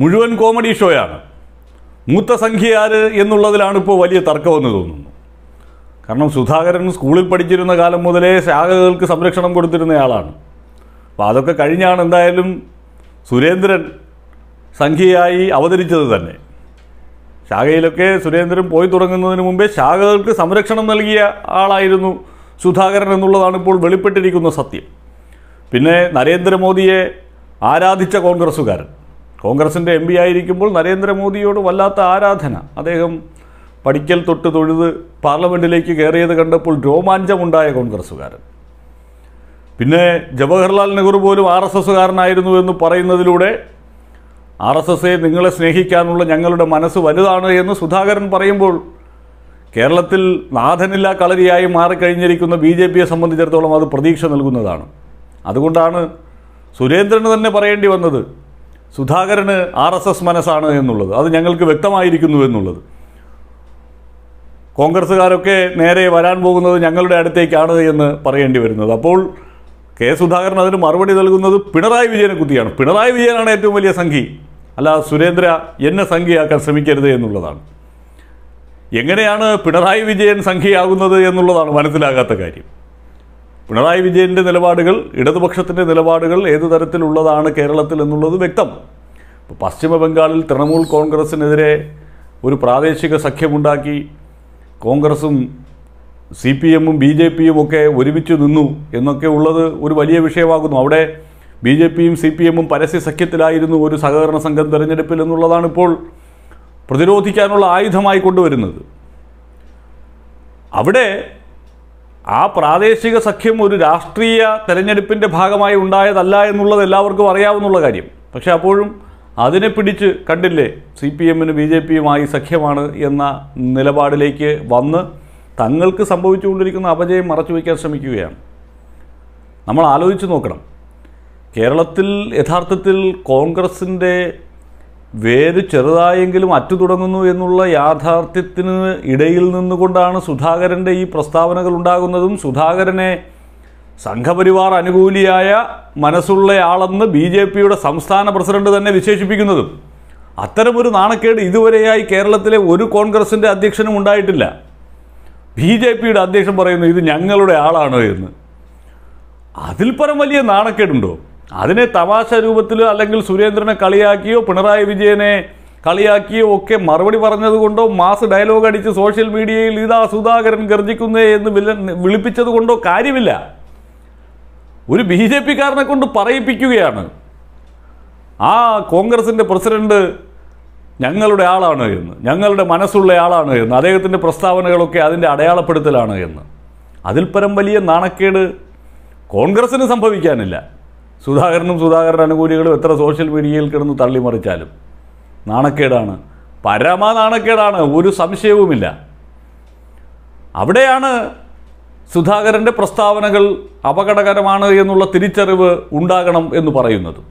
മുഴുവൻ കോമഡി ഷോയാണ് മൂത്ത സംഖ്യ എന്നുള്ളതിലാണ് ഇപ്പോൾ വലിയ തർക്കമെന്ന് തോന്നുന്നു കാരണം സുധാകരൻ സ്കൂളിൽ പഠിച്ചിരുന്ന കാലം മുതലേ ശാഖകൾക്ക് സംരക്ഷണം കൊടുത്തിരുന്നയാളാണ് അപ്പോൾ അതൊക്കെ കഴിഞ്ഞാണ് എന്തായാലും സുരേന്ദ്രൻ സംഖ്യയായി അവതരിച്ചത് തന്നെ ശാഖയിലൊക്കെ സുരേന്ദ്രൻ പോയി തുടങ്ങുന്നതിന് മുമ്പേ ശാഖകൾക്ക് സംരക്ഷണം നൽകിയ ആളായിരുന്നു സുധാകരൻ എന്നുള്ളതാണ് ഇപ്പോൾ വെളിപ്പെട്ടിരിക്കുന്ന സത്യം പിന്നെ നരേന്ദ്രമോദിയെ ആരാധിച്ച കോൺഗ്രസ്സുകാരൻ കോൺഗ്രസിൻ്റെ എം പി ആയിരിക്കുമ്പോൾ നരേന്ദ്രമോദിയോട് വല്ലാത്ത ആരാധന അദ്ദേഹം പഠിക്കൽ തൊട്ട് തൊഴുത് പാർലമെൻറ്റിലേക്ക് കയറിയത് കണ്ടപ്പോൾ രോമാഞ്ചമുണ്ടായ കോൺഗ്രസ്സുകാരൻ പിന്നെ ജവഹർലാൽ നെഹ്റു പോലും ആർ എസ് എസ്സുകാരനായിരുന്നു എന്ന് പറയുന്നതിലൂടെ ആർ എസ് എസ് നിങ്ങളെ സ്നേഹിക്കാനുള്ള ഞങ്ങളുടെ മനസ്സ് വലുതാണ് എന്ന് സുധാകരൻ പറയുമ്പോൾ കേരളത്തിൽ നാഥനില്ല കളരിയായി മാറിക്കഴിഞ്ഞിരിക്കുന്ന ബി ജെ പിയെ സംബന്ധിച്ചിടത്തോളം അത് പ്രതീക്ഷ നൽകുന്നതാണ് അതുകൊണ്ടാണ് സുരേന്ദ്രന് തന്നെ പറയേണ്ടി വന്നത് സുധാകരന് ആർ എസ് എസ് മനസ്സാണ് എന്നുള്ളത് അത് ഞങ്ങൾക്ക് വ്യക്തമായിരിക്കുന്നു എന്നുള്ളത് കോൺഗ്രസ്സുകാരൊക്കെ നേരെ വരാൻ പോകുന്നത് ഞങ്ങളുടെ അടുത്തേക്കാണ് എന്ന് പറയേണ്ടി വരുന്നത് അപ്പോൾ കെ സുധാകരൻ അതിന് മറുപടി നൽകുന്നത് പിണറായി വിജയനെ കുത്തിയാണ് പിണറായി വിജയനാണ് ഏറ്റവും വലിയ സംഖ്യ അല്ല സുരേന്ദ്ര എന്നെ സംഖ്യയാക്കാൻ ശ്രമിക്കരുത് എന്നുള്ളതാണ് എങ്ങനെയാണ് പിണറായി വിജയൻ സംഖ്യയാകുന്നത് എന്നുള്ളതാണ് മനസ്സിലാകാത്ത കാര്യം പിണറായി വിജയൻ്റെ നിലപാടുകൾ ഇടതുപക്ഷത്തിൻ്റെ നിലപാടുകൾ ഏതു തരത്തിലുള്ളതാണ് കേരളത്തിൽ എന്നുള്ളത് വ്യക്തം ഇപ്പോൾ പശ്ചിമ ബംഗാളിൽ തൃണമൂൽ കോൺഗ്രസിനെതിരെ ഒരു പ്രാദേശിക സഖ്യമുണ്ടാക്കി കോൺഗ്രസും സി പി എമ്മും ബി ജെ പിയും ഒക്കെ ഒരുമിച്ച് നിന്നു എന്നൊക്കെ ഉള്ളത് ഒരു വലിയ വിഷയമാകുന്നു അവിടെ ബി ജെ പിയും സി പി എമ്മും പരസ്യ സഖ്യത്തിലായിരുന്നു ഒരു സഹകരണ സംഘം തിരഞ്ഞെടുപ്പിൽ എന്നുള്ളതാണ് ഇപ്പോൾ പ്രതിരോധിക്കാനുള്ള ആയുധമായി കൊണ്ടുവരുന്നത് അവിടെ ആ പ്രാദേശിക സഖ്യം ഒരു രാഷ്ട്രീയ തെരഞ്ഞെടുപ്പിൻ്റെ ഭാഗമായി ഉണ്ടായതല്ല എന്നുള്ളത് എല്ലാവർക്കും അറിയാവുന്നുള്ള കാര്യം പക്ഷേ അപ്പോഴും അതിനെ പിടിച്ച് കണ്ടില്ലേ സി പി എമ്മിന് ബി ജെ പിയുമായി സഖ്യമാണ് എന്ന നിലപാടിലേക്ക് വന്ന് തങ്ങൾക്ക് സംഭവിച്ചുകൊണ്ടിരിക്കുന്ന അപജയം മറച്ചു വയ്ക്കാൻ ശ്രമിക്കുകയാണ് നമ്മൾ ആലോചിച്ച് നോക്കണം കേരളത്തിൽ യഥാർത്ഥത്തിൽ കോൺഗ്രസിൻ്റെ വേര് ചെറുതായെങ്കിലും അറ്റു തുടങ്ങുന്നു എന്നുള്ള യാഥാർത്ഥ്യത്തിന് ഇടയിൽ നിന്നുകൊണ്ടാണ് സുധാകരൻ്റെ ഈ പ്രസ്താവനകൾ ഉണ്ടാകുന്നതും സുധാകരനെ സംഘപരിവാർ അനുകൂലിയായ മനസ്സുള്ളയാളെന്ന് ബി ജെ പിയുടെ സംസ്ഥാന പ്രസിഡന്റ് തന്നെ വിശേഷിപ്പിക്കുന്നതും അത്തരമൊരു നാണക്കേട് ഇതുവരെയായി കേരളത്തിലെ ഒരു കോൺഗ്രസിൻ്റെ അധ്യക്ഷനും ഉണ്ടായിട്ടില്ല ബി ജെ പിയുടെ അധ്യക്ഷൻ പറയുന്നു ഇത് ഞങ്ങളുടെ ആളാണ് എന്ന് അതിൽ വലിയ നാണക്കേടുണ്ടോ അതിനെ തമാശ രൂപത്തിൽ അല്ലെങ്കിൽ സുരേന്ദ്രനെ കളിയാക്കിയോ പിണറായി വിജയനെ കളിയാക്കിയോ ഒക്കെ മറുപടി പറഞ്ഞതുകൊണ്ടോ മാസ് ഡയലോഗ് അടിച്ച് സോഷ്യൽ മീഡിയയിൽ ഇതാ സുധാകരൻ ഗർജിക്കുന്നേ എന്ന് വിളിപ്പിച്ചതുകൊണ്ടോ കാര്യമില്ല ഒരു ബി ജെ പിക്കാരനെ കൊണ്ട് പറയിപ്പിക്കുകയാണ് ആ കോൺഗ്രസിൻ്റെ പ്രസിഡന്റ് ഞങ്ങളുടെ ആളാണ് എന്ന് ഞങ്ങളുടെ മനസ്സുള്ള ആളാണ് എന്ന് അദ്ദേഹത്തിൻ്റെ പ്രസ്താവനകളൊക്കെ അതിൻ്റെ അടയാളപ്പെടുത്തലാണ് എന്ന് അതിൽ വലിയ നാണക്കേട് കോൺഗ്രസ്സിന് സംഭവിക്കാനില്ല സുധാകരനും സുധാകരൻ അനുകൂലികളും എത്ര സോഷ്യൽ മീഡിയയിൽ കിടന്ന് തള്ളിമറിച്ചാലും നാണക്കേടാണ് പരമ നാണക്കേടാണ് ഒരു സംശയവുമില്ല അവിടെയാണ് സുധാകരൻ്റെ പ്രസ്താവനകൾ അപകടകരമാണ് എന്നുള്ള തിരിച്ചറിവ് ഉണ്ടാകണം എന്ന് പറയുന്നത്